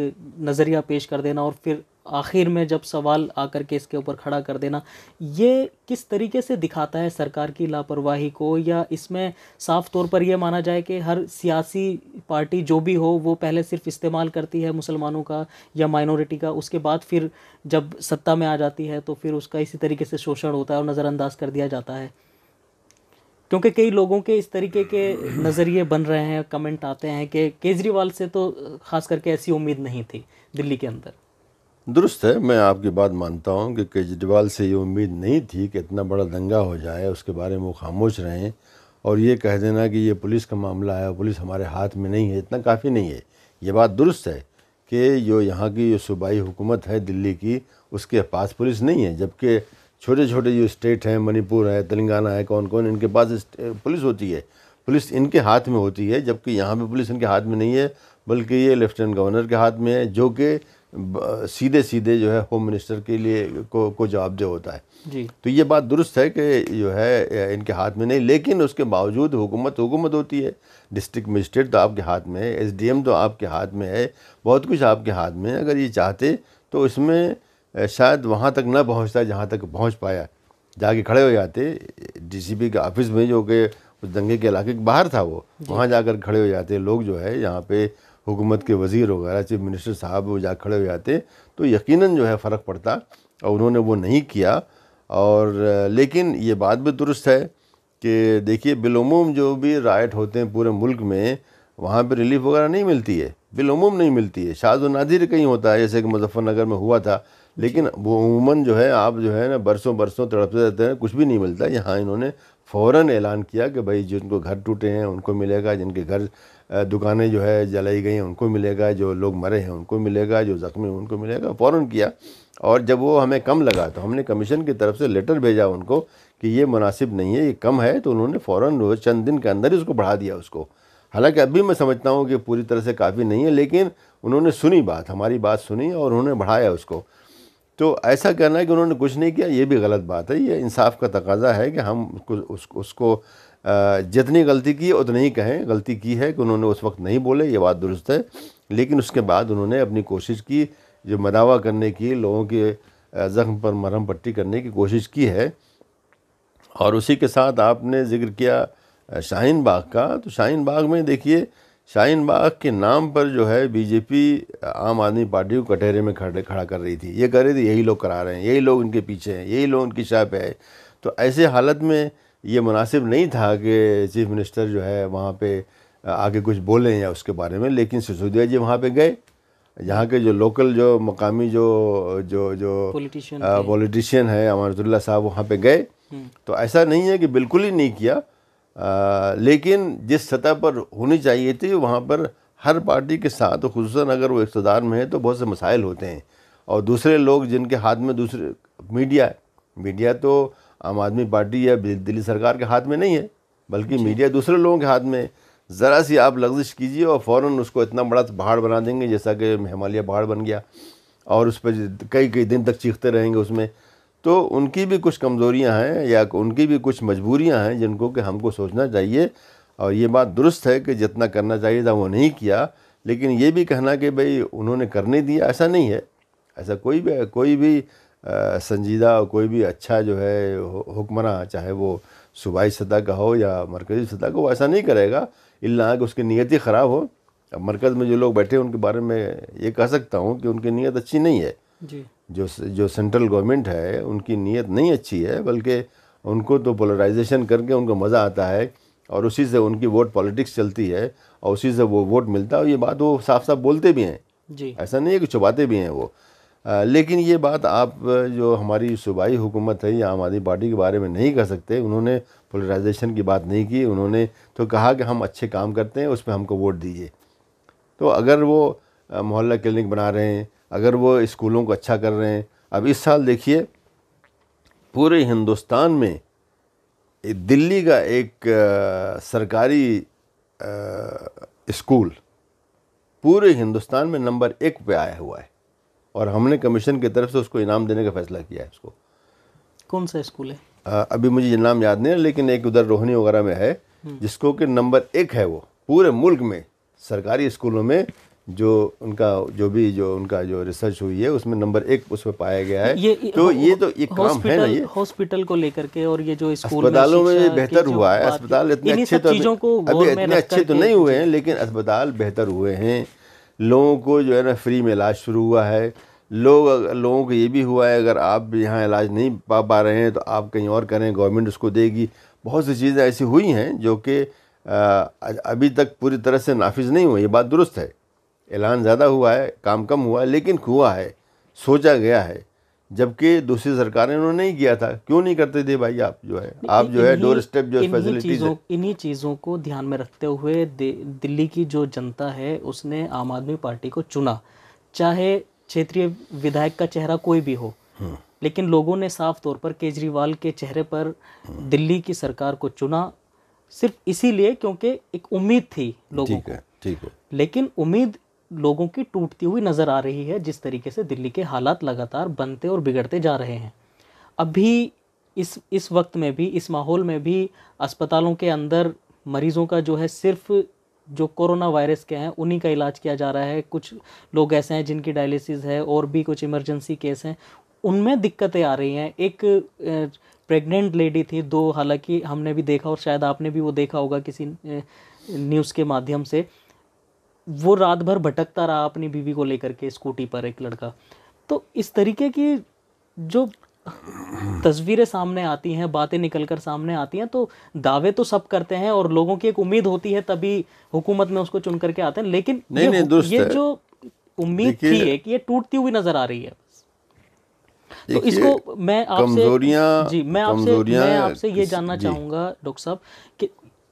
Speaker 1: नज़रिया पेश कर देना और फिर आखिर में जब सवाल आकर के इसके ऊपर खड़ा कर देना ये किस तरीके से दिखाता है सरकार की लापरवाही को या इसमें साफ तौर पर यह माना जाए कि हर सियासी पार्टी जो भी हो वो पहले सिर्फ इस्तेमाल करती है मुसलमानों का या माइनॉरिटी का उसके बाद फिर जब सत्ता में आ जाती है तो फिर उसका इसी तरीके से शोषण होता है और नज़रअंदाज कर दिया जाता है क्योंकि कई लोगों के इस तरीके के नज़रिए बन रहे हैं कमेंट आते हैं कि केजरीवाल से तो खास करके ऐसी उम्मीद नहीं थी दिल्ली के अंदर
Speaker 2: दुरुस्त है मैं आपकी बात मानता हूं कि केजरीवाल से ये उम्मीद नहीं थी कि इतना बड़ा दंगा हो जाए उसके बारे में वो खामोश रहें और ये कह देना कि ये पुलिस का मामला है पुलिस हमारे हाथ में नहीं है इतना काफ़ी नहीं है ये बात दुरुस्त है कि जो यहाँ की जो सूबाई हुकूमत है दिल्ली की उसके पास पुलिस नहीं है जबकि छोटे छोटे जो स्टेट हैं मणिपुर है तेलंगाना है कौन कौन इनके पास पुलिस होती है पुलिस इनके हाथ में होती है जबकि यहाँ पर पुलिस इनके हाथ में नहीं है बल्कि ये लेफ्टिनेंट गवर्नर के हाथ में है जो कि सीधे सीधे जो है होम मिनिस्टर के लिए को को जवाबदेह होता है जी तो ये बात दुरुस्त है कि जो है इनके हाथ में नहीं लेकिन उसके बावजूद हुकूमत हुकूमत होती है डिस्ट्रिक्ट मजिस्ट्रेट तो आपके हाथ में है एम तो आपके हाथ में है बहुत कुछ आपके हाथ में है अगर ये चाहते तो इसमें शायद वहाँ तक ना पहुँचता जहाँ तक पहुँच पाया जाके खड़े हो जाते डी सी पी के ऑफिस में जो कि उस दंगे के इलाके के बाहर था वो वहाँ जाकर खड़े हो जाते लोग जो है यहाँ पे हुकूमत के वज़ीर वगैरह चीफ मिनिस्टर साहब वो जा खड़े हो जाते तो यकीनन जो है फ़र्क पड़ता और उन्होंने वो नहीं किया और लेकिन ये बात भी दुरुस्त है कि देखिए बिलूम जो भी राइट होते हैं पूरे मुल्क में वहाँ पर रिलीफ वगैरह नहीं मिलती है बिलूम नहीं मिलती है शाह नादिर कहीं होता है जैसे कि मुजफ्फरनगर में हुआ था लेकिन वो उमूमन जो है आप जो है ना बरसों बरसों तड़पते रहते हैं कुछ भी नहीं मिलता यहाँ इन्होंने फ़ौर ऐलान किया कि भाई जिनको घर टूटे हैं उनको मिलेगा जिनके घर दुकानें जो है जलाई गई हैं उनको मिलेगा जो लोग मरे हैं उनको मिलेगा जो ज़ख्मी हैं उनको मिलेगा फ़ौर किया और जब वो हमें कम लगा तो हमने कमीशन की तरफ से लेटर भेजा उनको कि ये मुनासिब नहीं है ये कम है तो उन्होंने फ़ौर चंद दिन के अंदर ही उसको बढ़ा दिया उसको हालांकि अभी मैं समझता हूँ कि पूरी तरह से काफ़ी नहीं है लेकिन उन्होंने सुनी बात हमारी बात सुनी और उन्होंने बढ़ाया उसको तो ऐसा कहना है कि उन्होंने कुछ नहीं किया ये भी गलत बात है ये इंसाफ का तकाजा है कि हम उसको उसको जितनी गलती की उतनी ही कहें गलती की है कि उन्होंने उस वक्त नहीं बोले ये बात दुरुस्त है लेकिन उसके बाद उन्होंने अपनी कोशिश की जो मनावा करने की लोगों के ज़ख्म पर मरहम पट्टी करने की कोशिश की है और उसी के साथ आपने जिक्र किया शाहीन बाग का तो शाहीन बाग में देखिए शाहीन बाग के नाम पर जो है बीजेपी आम आदमी पार्टी को कटहरे में खड़े खड़ा कर रही थी ये कह रही थी यही लोग करा रहे हैं यही लोग इनके पीछे हैं यही लोग शाह शाप है तो ऐसे हालत में ये मुनासिब नहीं था कि चीफ़ मिनिस्टर जो है वहाँ पे आगे कुछ बोलें या उसके बारे में लेकिन सिसोदिया जी वहाँ पे गए यहाँ के जो लोकल जो मकामी जो जो जो पॉलिटिशियन है अमानतुल्ला साहब वहाँ पे गए हम्म। तो ऐसा नहीं है कि बिल्कुल ही नहीं किया आ, लेकिन जिस सतह पर होनी चाहिए थी वहाँ पर हर पार्टी के साथ खूस अगर वो इकतदार में है तो बहुत से मसाइल होते हैं और दूसरे लोग जिनके हाथ में दूसरे मीडिया है मीडिया तो आम आदमी पार्टी या दिल्ली सरकार के हाथ में नहीं है बल्कि मीडिया दूसरे लोगों के हाथ में ज़रा सी आप लग्जिश कीजिए और फ़ौर उसको इतना बड़ा पहाड़ बना देंगे जैसा कि हिमालय पहाड़ बन गया और उस पर कई कई दिन तक चीखते रहेंगे उसमें तो उनकी भी कुछ कमज़ोरियां हैं या उनकी भी कुछ मजबूरियां हैं जिनको कि हमको सोचना चाहिए और ये बात दुरुस्त है कि जितना करना चाहिए था वो नहीं किया लेकिन ये भी कहना कि भाई उन्होंने करने दिया ऐसा नहीं है ऐसा कोई भी कोई भी संजीदा कोई भी अच्छा जो है हुक्मरान चाहे वो सूबाई सतह का हो या मरकज़ी सतह का वो ऐसा नहीं करेगा इल्ला कि उसकी नीयत ही ख़राब हो अब मरकज़ में जो लोग बैठे हैं उनके बारे में ये कह सकता हूँ कि उनकी नीयत अच्छी नहीं है जी। जो जो सेंट्रल गवर्नमेंट है उनकी नीयत नहीं अच्छी है बल्कि उनको तो पोलराइजेशन करके उनको मज़ा आता है और उसी से उनकी वोट पॉलिटिक्स चलती है और उसी से वो वोट मिलता है और ये बात वो साफ साफ बोलते भी हैं जी ऐसा नहीं है कि छुपाते भी हैं वो लेकिन ये बात आप जो हमारी सूबाई हुकूमत है या आम आदमी पार्टी के बारे में नहीं कर सकते उन्होंने पोलराइजेशन की बात नहीं की उन्होंने तो कहा कि हम अच्छे काम करते हैं उस पर हमको वोट दीजिए तो अगर वो मोहल्ला क्लिनिक बना रहे हैं अगर वो स्कूलों को अच्छा कर रहे हैं अब इस साल देखिए पूरे हिंदुस्तान में दिल्ली का एक सरकारी स्कूल पूरे हिंदुस्तान में नंबर एक पे आया हुआ है और हमने कमीशन की तरफ से उसको इनाम देने का फैसला किया है उसको
Speaker 1: कौन सा स्कूल है
Speaker 2: आ, अभी मुझे ये नाम याद नहीं है लेकिन एक उधर रोहनी वगैरह में है हम्म। जिसको कि नंबर एक है वो पूरे मुल्क में सरकारी स्कूलों में जो उनका जो भी जो उनका जो रिसर्च हुई है उसमें नंबर एक उसमें पाया गया है ये, तो ये तो एक काम है ना ये
Speaker 1: हॉस्पिटल को लेकर के और ये जो स्कूल अस्पतालों में, में बेहतर हुआ है अस्पताल इतने तो अच्छे तो अभी इतने अच्छे तो नहीं हुए
Speaker 2: हैं लेकिन अस्पताल बेहतर हुए हैं लोगों को जो है ना फ्री में इलाज शुरू हुआ है लोग लोगों को ये भी हुआ है अगर आप यहाँ इलाज नहीं पा पा रहे हैं तो आप कहीं और करें गवर्नमेंट उसको देगी बहुत सी चीज़ें ऐसी हुई हैं जो कि अभी तक पूरी तरह से नाफिज नहीं हुई ये बात दुरुस्त है ऐलान ज़्यादा हुआ है काम कम हुआ है लेकिन हुआ है सोचा गया है जबकि दूसरी सरकारें उन्होंने नहीं किया था क्यों नहीं करते थे भाई आप जो है आप जो है डोर स्टेप जो फैसिलिटीज
Speaker 1: इन्हीं चीज़ों को ध्यान में रखते हुए दिल्ली की जो जनता है उसने आम आदमी पार्टी को चुना चाहे क्षेत्रीय विधायक का चेहरा कोई भी हो हम्म। लेकिन लोगों ने साफ तौर पर केजरीवाल के चेहरे पर हम्म। दिल्ली की सरकार को चुना सिर्फ इसीलिए क्योंकि एक उम्मीद थी लोगों को ठीक है लेकिन उम्मीद लोगों की टूटती हुई नज़र आ रही है जिस तरीके से दिल्ली के हालात लगातार बनते और बिगड़ते जा रहे हैं अभी इस इस वक्त में भी इस माहौल में भी अस्पतालों के अंदर मरीज़ों का जो है सिर्फ जो कोरोना वायरस के हैं उन्हीं का इलाज किया जा रहा है कुछ लोग ऐसे हैं जिनकी डायलिसिस है और भी कुछ इमरजेंसी केस हैं उनमें दिक्कतें आ रही हैं एक प्रेग्नेंट लेडी थी दो हालांकि हमने भी देखा और शायद आपने भी वो देखा होगा किसी न्यूज़ के माध्यम से वो रात भर भटकता रहा अपनी बीवी को लेकर के स्कूटी पर एक लड़का तो इस तरीके की जो तस्वीरें सामने आती हैं बातें निकल कर सामने आती हैं तो दावे तो सब करते हैं और लोगों की एक उम्मीद होती है तभी हुकूमत में उसको चुन करके आते हैं लेकिन नहीं, ये, नहीं, ये जो उम्मीद थी कि ये टूटती हुई नजर आ रही है तो इसको मैं आपसे जी मैं आपसे मैं आपसे ये जानना चाहूंगा डॉक्टर साहब कि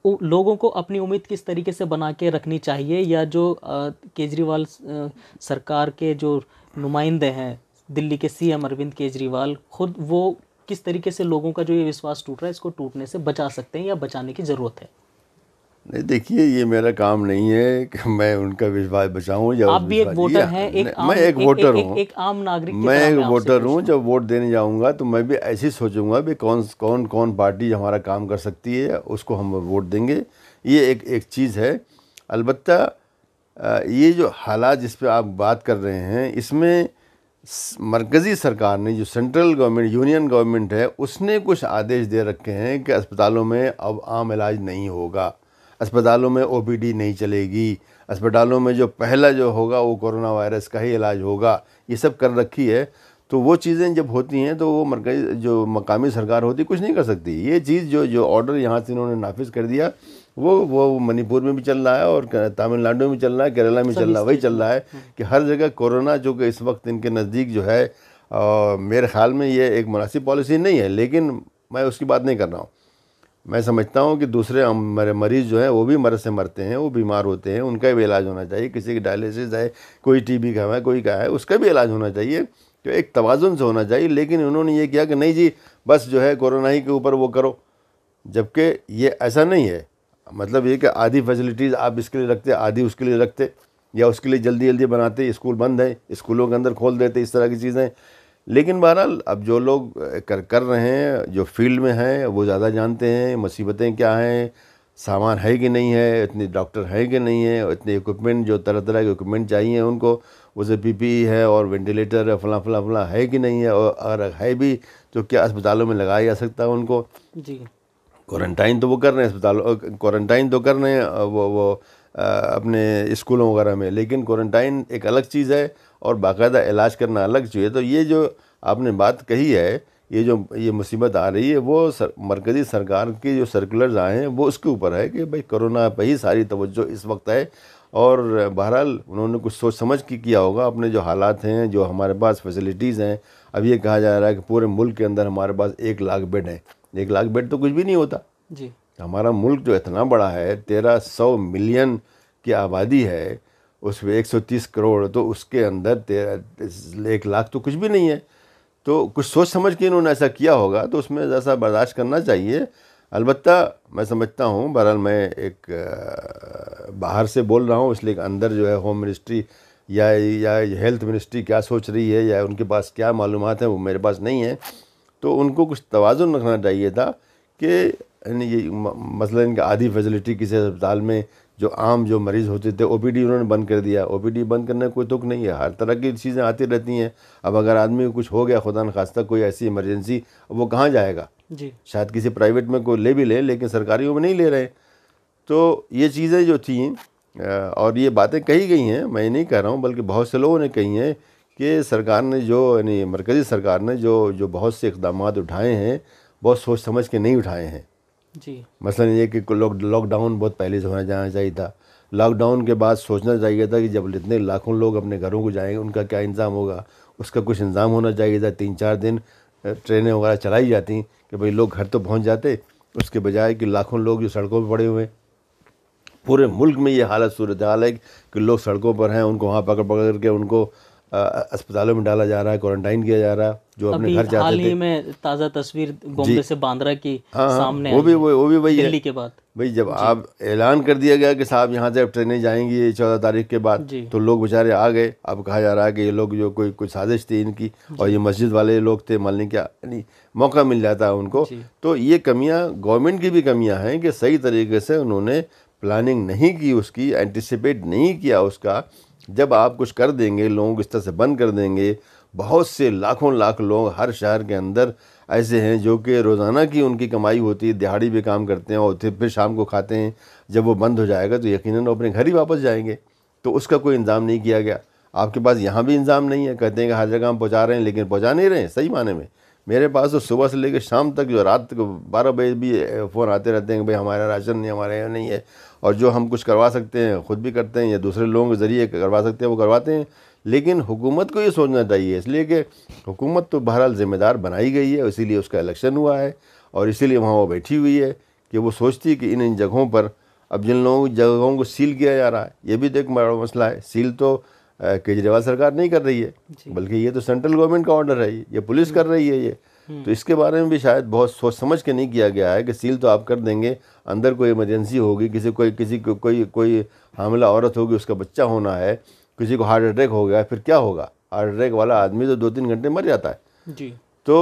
Speaker 1: लोगों को अपनी उम्मीद किस तरीके से बना के रखनी चाहिए या जो केजरीवाल सरकार के जो नुमाइंदे हैं दिल्ली के सीएम अरविंद केजरीवाल खुद वो किस तरीके से लोगों का जो ये विश्वास टूट रहा है इसको टूटने से बचा सकते हैं या बचाने की ज़रूरत है
Speaker 2: नहीं देखिए ये मेरा काम नहीं है कि मैं उनका विश्वास बचाऊं या आप भी एक वोटर हैं एक आम, मैं एक वोटर हूँ एक आम नागरिक मैं एक वोटर हूँ जब वोट देने जाऊंगा तो मैं भी ऐसे ही सोचूंगा भी कौन कौन कौन पार्टी हमारा काम कर सकती है उसको हम वोट देंगे ये एक एक चीज़ है अलबत् ये जो हालात जिस पर आप बात कर रहे हैं इसमें मरकज़ी सरकार ने जो सेंट्रल गवर्नमेंट यूनियन गवर्नमेंट है उसने कुछ आदेश दे रखे हैं कि अस्पतालों में अब आम इलाज नहीं होगा अस्पतालों में ओपीडी नहीं चलेगी अस्पतालों में जो पहला जो होगा वो कोरोना वायरस का ही इलाज होगा ये सब कर रखी है तो वो चीज़ें जब होती हैं तो वो मरकज़ जो मकामी सरकार होती कुछ नहीं कर सकती ये चीज़ जो जो ऑर्डर यहाँ से इन्होंने नाफिज कर दिया वो वो मणिपुर में भी चल रहा है और तमिलनाडु में चल रहा है केरला में चल रहा है वही चल रहा है हम्म। कि हर जगह कोरोना जो कि इस वक्त इनके नज़दीक जो है आ, मेरे ख्याल में ये एक मुनासिब पॉलिसी नहीं है लेकिन मैं उसकी बात नहीं कर रहा हूँ मैं समझता हूँ कि दूसरे मरीज़ जो हैं वो भी मर्द से मरते हैं वो बीमार होते हैं उनका भी इलाज होना चाहिए किसी की डायलिसिस है कोई टीबी का है कोई का है उसका भी इलाज होना चाहिए तो एक तोज़ुन से होना चाहिए लेकिन उन्होंने ये किया कि नहीं जी बस जो है कोरोना ही के ऊपर वो करो जबकि ये ऐसा नहीं है मतलब ये कि आधी फैसिलिटीज़ आप इसके लिए रखते आधी उसके लिए रखते या उसके लिए जल्दी जल्दी बनाते स्कूल बंद है स्कूलों के अंदर खोल देते इस तरह की चीज़ें लेकिन बहरहाल अब जो लोग कर कर रहे हैं जो फील्ड में हैं वो ज़्यादा जानते हैं मुसीबतें क्या हैं सामान है कि नहीं है इतने डॉक्टर हैं कि नहीं है इतने इक्विपमेंट जो तरह तरह के इक्विपमेंट चाहिए उनको उसे ई है और वेंटिलेटर है फला फला फला है कि नहीं है और अगर है भी तो क्या अस्पतालों में लगाया जा सकता है उनको जी क्वारंटाइन तो वो कर रहे हैं अस्पतालों क्वारंटाइन तो कर रहे हैं वो वो अपने स्कूलों वगैरह में लेकिन क्वारंटाइन एक अलग चीज़ है और बाकायदा इलाज करना अलग चाहिए तो ये जो आपने बात कही है ये जो ये मुसीबत आ रही है वो सर, मरकज़ी सरकार के जो सर्कुलर्स आए हैं वो उसके ऊपर है कि भाई कोरोना पर ही सारी तवज्जो इस वक्त है और बहरहाल उन्होंने कुछ सोच समझ के किया होगा अपने जो हालात हैं जो हमारे पास फैसिलिटीज़ हैं अब ये कहा जा रहा है कि पूरे मुल्क के अंदर हमारे पास एक लाख बेड हैं एक लाख बेड तो कुछ भी नहीं होता जी हमारा मुल्क जो इतना बड़ा है तेरह सौ मिलियन की आबादी है उसमें 130 करोड़ तो उसके अंदर एक लाख तो कुछ भी नहीं है तो कुछ सोच समझ के इन्होंने ऐसा किया होगा तो उसमें जैसा बर्दाश्त करना चाहिए अलबत् मैं समझता हूँ बहरहाल मैं एक बाहर से बोल रहा हूँ इसलिए अंदर जो है होम मिनिस्ट्री या या हेल्थ मिनिस्ट्री क्या सोच रही है या उनके पास क्या मालूम हैं वो मेरे पास नहीं है तो उनको कुछ तोज़ुन रखना चाहिए था कि ये मसला इनका आधी फैसिलिटी किसी अस्पताल में जो आम जो मरीज़ होते थे ओ उन्होंने बंद कर दिया ओ बंद करने कोई तुक नहीं है हर तरह की चीज़ें आती रहती हैं अब अगर आदमी को कुछ हो गया खुदा खास्ता कोई ऐसी इमरजेंसी वो कहाँ जाएगा जी शायद किसी प्राइवेट में कोई ले भी ले लेकिन सरकारी में नहीं ले रहे तो ये चीज़ें जो थी और ये बातें कही गई हैं मैं नहीं कह रहा हूँ बल्कि बहुत से लोगों ने कही हैं कि सरकार ने जो यानी मरकज़ी सरकार ने जो जो बहुत से इकदाम उठाए हैं बहुत सोच समझ के नहीं उठाए हैं जी मसला मसलन ये कि लॉकडाउन बहुत पहले से होना जाना चाहिए था लॉकडाउन के बाद सोचना चाहिए था कि जब इतने लाखों लोग अपने घरों को जाएंगे उनका क्या इंतज़ाम होगा उसका कुछ इंतज़ाम होना चाहिए था तीन चार दिन ट्रेनें वगैरह चलाई जाती कि भाई लोग घर तो पहुंच जाते उसके बजाय कि लाखों लोग जो सड़कों पर पड़े हुए पूरे मुल्क में ये हालत सूरत हाल है कि लोग सड़कों पर हैं उनको वहाँ पकड़ पकड़ करके उनको अस्पतालों में डाला जा रहा है क्वारंटाइन किया जा रहा है जो अपने घर जाते थे
Speaker 1: में ताज़ा तस्वीर बॉम्बे से बांद्रा की हाँ, हाँ सामने वो भी वो, वो भी वही दिल्ली के बाद
Speaker 2: भाई जब आप ऐलान कर दिया गया कि साहब यहाँ से अब ट्रेनें जाएंगी ये चौदह तारीख के बाद तो लोग बेचारे आ गए अब कहा जा रहा है कि ये लोग जो कोई कोई साजिश थी इनकी और ये मस्जिद वाले लोग थे मालने क्या यानी मौका मिल जाता है उनको तो ये कमियाँ गवर्नमेंट की भी कमियाँ हैं कि सही तरीके से उन्होंने प्लानिंग नहीं की उसकी एंटिसिपेट नहीं किया उसका जब आप कुछ कर देंगे लोगों को इस तरह से बंद कर देंगे बहुत से लाखों लाख लोग हर शहर के अंदर ऐसे हैं जो कि रोज़ाना की उनकी कमाई होती है दिहाड़ी पर काम करते हैं और फिर शाम को खाते हैं जब वो बंद हो जाएगा तो यकीनन वो अपने घर ही वापस जाएंगे तो उसका कोई इंतज़ाम नहीं किया गया आपके पास यहाँ भी इंतज़ाम नहीं है कहते हैं कि हर जगह हम पहुँचा रहे हैं लेकिन पहुँचा नहीं रहे हैं सही माने में मेरे पास तो सुबह से लेकर शाम तक जो रात तक बारह बजे भी फ़ोन आते रहते हैं कि भाई हमारा राशन नहीं हमारे यहाँ नहीं है और जो हम कुछ करवा सकते हैं ख़ुद भी करते हैं या दूसरे लोगों के ज़रिए करवा सकते हैं वो करवाते हैं लेकिन हुकूमत को ये सोचना चाहिए इसलिए कि हुकूमत तो बहरहाल ज़िम्मेदार बनाई गई है इसीलिए उसका इलेक्शन हुआ है और इसीलिए वहाँ वो बैठी हुई है कि वो सोचती है कि इन इन जगहों पर अब जिन लोगों की जगहों को सील किया जा रहा है ये भी तो एक बड़ा मसला है सील तो केजरीवाल सरकार नहीं कर रही है बल्कि ये तो सेंट्रल गवर्नमेंट का ऑर्डर है ये पुलिस कर रही है ये तो इसके बारे में भी शायद बहुत सोच समझ के नहीं किया गया है कि सील तो आप कर देंगे अंदर कोई इमरजेंसी होगी किसी कोई किसी को कोई कोई हामला औरत होगी उसका बच्चा होना है किसी को हार्ट अटैक हो गया फिर क्या होगा हार्ट अटैक वाला आदमी तो दो तीन घंटे मर जाता है जी तो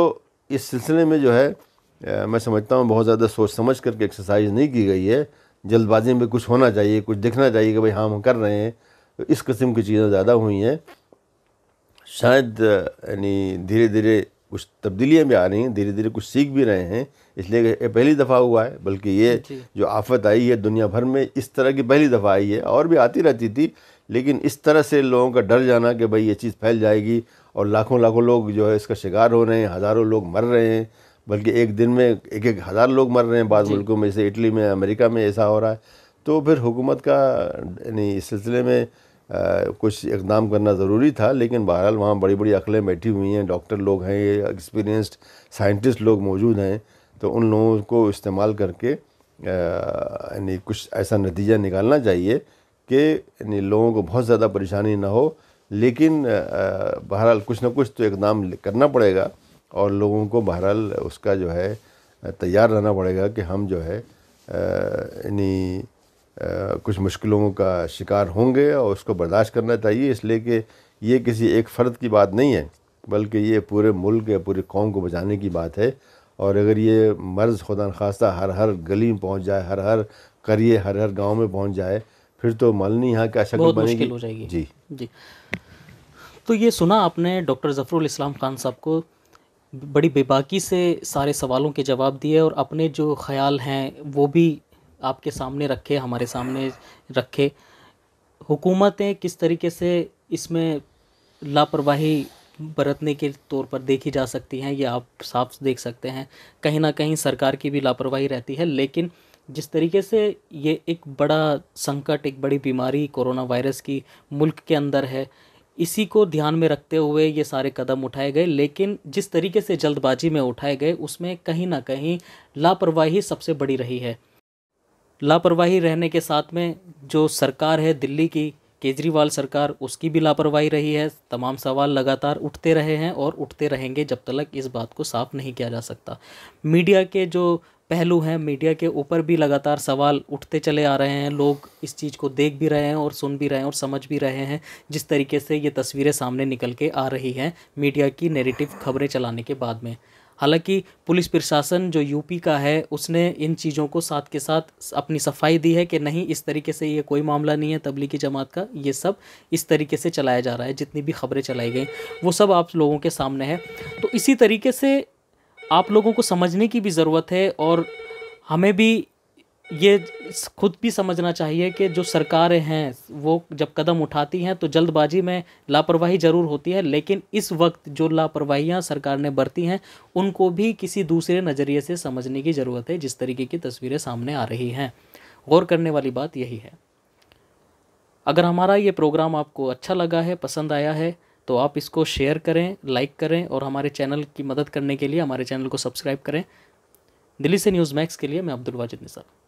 Speaker 2: इस सिलसिले में जो है आ, मैं समझता हूँ बहुत ज़्यादा सोच समझ करके एक्सरसाइज नहीं की गई है जल्दबाजी में कुछ होना चाहिए कुछ दिखना चाहिए कि भाई हाँ हम कर रहे हैं तो इस किस्म की चीज़ें ज़्यादा हुई हैं शायद यानी धीरे धीरे कुछ तब्दीलियाँ भी आ रही हैं धीरे धीरे कुछ सीख भी रहे हैं इसलिए ये पहली दफ़ा हुआ है बल्कि ये जो आफत आई है दुनिया भर में इस तरह की पहली दफ़ा आई है और भी आती रहती थी लेकिन इस तरह से लोगों का डर जाना कि भाई ये चीज़ फैल जाएगी और लाखों लाखों लोग जो है इसका शिकार हो रहे हैं हज़ारों लोग मर रहे हैं बल्कि एक दिन में एक एक हज़ार लोग मर रहे हैं बाद मुल्कों में जैसे इटली में अमेरिका में ऐसा हो रहा है तो फिर हुकूमत का यानी इस सिलसिले में कुछ इकदाम करना ज़रूरी था लेकिन बहरहाल वहाँ बड़ी बड़ी अकलें बैठी हुई हैं डॉक्टर लोग हैं एक्सपीरियंस्ड साइंटिस्ट लोग मौजूद हैं तो उन लोगों को इस्तेमाल करके यानी कुछ ऐसा नतीजा निकालना चाहिए कि यानी लोगों को बहुत ज़्यादा परेशानी ना हो लेकिन बहरहाल कुछ ना कुछ तो इकदाम करना पड़ेगा और लोगों को बहरहाल उसका जो है तैयार रहना पड़ेगा कि हम जो है यानी कुछ मुश्किलों का शिकार होंगे और उसको बर्दाश्त करना चाहिए इसलिए कि ये किसी एक फ़र्द की बात नहीं है बल्कि ये पूरे मुल्क या पूरी कौम को बचाने की बात है और अगर ये मर्ज़ खुदा खास्ता हर हर गली में पहुँच जाए हर हर करिए हर हर गाँव में पहुँच जाए फिर तो मालनी यहाँ क्या शक्ल बनेगी हो जाएगी जी
Speaker 1: जी तो ये सुना आपने डॉक्टर ज़फ़रुल इस्लाम खान साहब को बड़ी बेबाकी से सारे सवालों के जवाब दिए और अपने जो ख्याल हैं वो भी आपके सामने रखे हमारे सामने रखे हुकूमतें किस तरीके से इसमें लापरवाही बरतने के तौर पर देखी जा सकती हैं ये आप साफ देख सकते हैं कहीं ना कहीं सरकार की भी लापरवाही रहती है लेकिन जिस तरीके से ये एक बड़ा संकट एक बड़ी बीमारी कोरोना वायरस की मुल्क के अंदर है इसी को ध्यान में रखते हुए ये सारे कदम उठाए गए लेकिन जिस तरीके से जल्दबाजी में उठाए गए उसमें कहीं ना कहीं लापरवाही सबसे बड़ी रही है लापरवाही रहने के साथ में जो सरकार है दिल्ली की केजरीवाल सरकार उसकी भी लापरवाही रही है तमाम सवाल लगातार उठते रहे हैं और उठते रहेंगे जब तक इस बात को साफ नहीं किया जा सकता मीडिया के जो पहलू हैं मीडिया के ऊपर भी लगातार सवाल उठते चले आ रहे हैं लोग इस चीज़ को देख भी रहे हैं और सुन भी रहे हैं और समझ भी रहे हैं जिस तरीके से ये तस्वीरें सामने निकल के आ रही हैं मीडिया की नेगेटिव खबरें चलाने के बाद में हालांकि पुलिस प्रशासन जो यूपी का है उसने इन चीज़ों को साथ के साथ अपनी सफाई दी है कि नहीं इस तरीके से ये कोई मामला नहीं है तबलीगी जमात का ये सब इस तरीके से चलाया जा रहा है जितनी भी खबरें चलाई गई वो सब आप लोगों के सामने है तो इसी तरीके से आप लोगों को समझने की भी ज़रूरत है और हमें भी ये खुद भी समझना चाहिए कि जो सरकारें हैं वो जब कदम उठाती हैं तो जल्दबाजी में लापरवाही ज़रूर होती है लेकिन इस वक्त जो लापरवाहियाँ सरकार ने बरती हैं उनको भी किसी दूसरे नज़रिए से समझने की ज़रूरत है जिस तरीके की तस्वीरें सामने आ रही हैं गौर करने वाली बात यही है अगर हमारा ये प्रोग्राम आपको अच्छा लगा है पसंद आया है तो आप इसको शेयर करें लाइक करें और हमारे चैनल की मदद करने के लिए हमारे चैनल को सब्सक्राइब करें दिल्ली से न्यूज़ मैक्स के लिए मैं अब्दुल वाजिद निसार